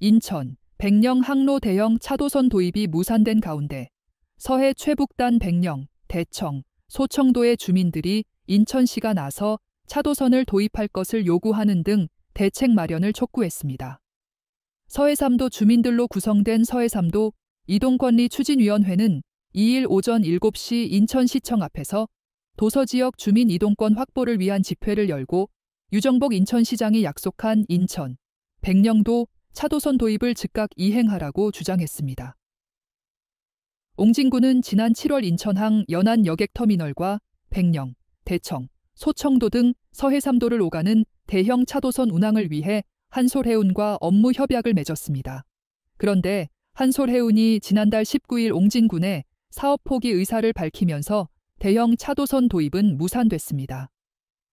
인천, 백령 항로 대형 차도선 도입이 무산된 가운데 서해 최북단 백령, 대청, 소청도의 주민들이 인천시가 나서 차도선을 도입할 것을 요구하는 등 대책 마련을 촉구했습니다. 서해삼도 주민들로 구성된 서해삼도 이동권리 추진위원회는 2일 오전 7시 인천시청 앞에서 도서지역 주민 이동권 확보를 위한 집회를 열고 유정복 인천시장이 약속한 인천, 백령도 차도선 도입을 즉각 이행하라고 주장했습니다. 옹진군은 지난 7월 인천항 연안 여객터미널과 백령, 대청, 소청도 등 서해삼도를 오가는 대형 차도선 운항을 위해 한솔해운과 업무 협약을 맺었습니다. 그런데 한솔해운이 지난달 19일 옹진군에 사업 포기 의사를 밝히면서 대형 차도선 도입은 무산됐습니다.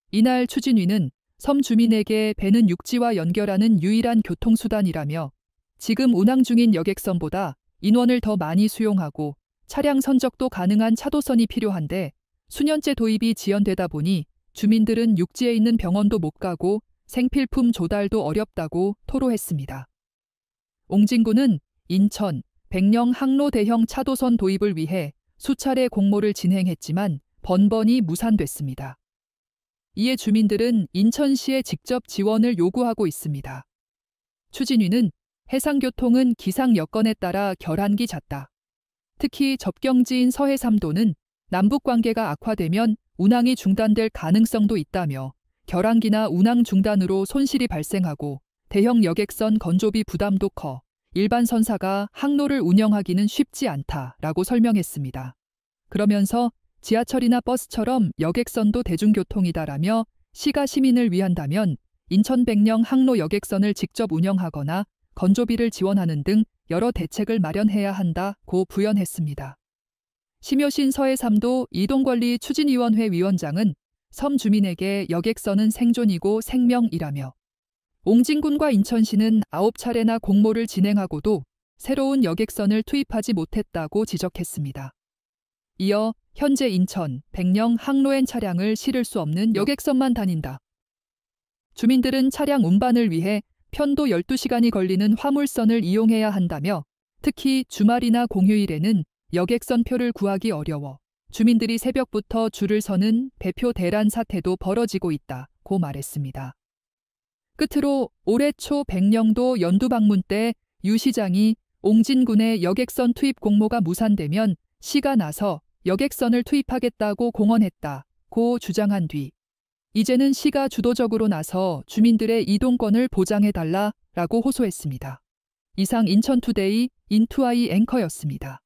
이날 추진위는 섬 주민에게 배는 육지와 연결하는 유일한 교통수단이라며 지금 운항 중인 여객선보다 인원을 더 많이 수용하고 차량 선적도 가능한 차도선이 필요한데 수년째 도입이 지연되다 보니 주민들은 육지에 있는 병원도 못 가고 생필품 조달도 어렵다고 토로했습니다. 옹진군은 인천, 백령 항로 대형 차도선 도입을 위해 수차례 공모를 진행했지만 번번이 무산됐습니다. 이에 주민들은 인천시에 직접 지원을 요구하고 있습니다. 추진위는 해상교통은 기상 여건에 따라 결한기 잦다. 특히 접경지인 서해삼도는 남북관계가 악화되면 운항이 중단될 가능성도 있다며 결항기나 운항 중단으로 손실이 발생하고 대형 여객선 건조비 부담도 커 일반 선사가 항로를 운영하기는 쉽지 않다라고 설명했습니다. 그러면서 지하철이나 버스처럼 여객선도 대중교통이다라며 시가 시민을 위한다면 인천 백령 항로 여객선을 직접 운영하거나 건조비를 지원하는 등 여러 대책을 마련해야 한다고 부연했습니다. 심효신 서해삼도 이동관리 추진위원회 위원장은 섬 주민에게 여객선은 생존이고 생명이라며 옹진군과 인천시는 9차례나 공모를 진행하고도 새로운 여객선을 투입하지 못했다고 지적했습니다. 이어 현재 인천, 백령, 항로엔 차량을 실을 수 없는 여객선만 다닌다. 주민들은 차량 운반을 위해 편도 12시간이 걸리는 화물선을 이용해야 한다며 특히 주말이나 공휴일에는 여객선 표를 구하기 어려워 주민들이 새벽부터 줄을 서는 배표 대란 사태도 벌어지고 있다. 고 말했습니다. 끝으로 올해 초 백령도 연두 방문 때 유 시장이 옹진군의 여객선 투입 공모가 무산되면 시가 나서 여객선을 투입하겠다고 공언했다. 고 주장한 뒤 이제는 시가 주도적으로 나서 주민들의 이동권을 보장해달라 라고 호소했습니다. 이상 인천투데이 인투아이 앵커였습니다.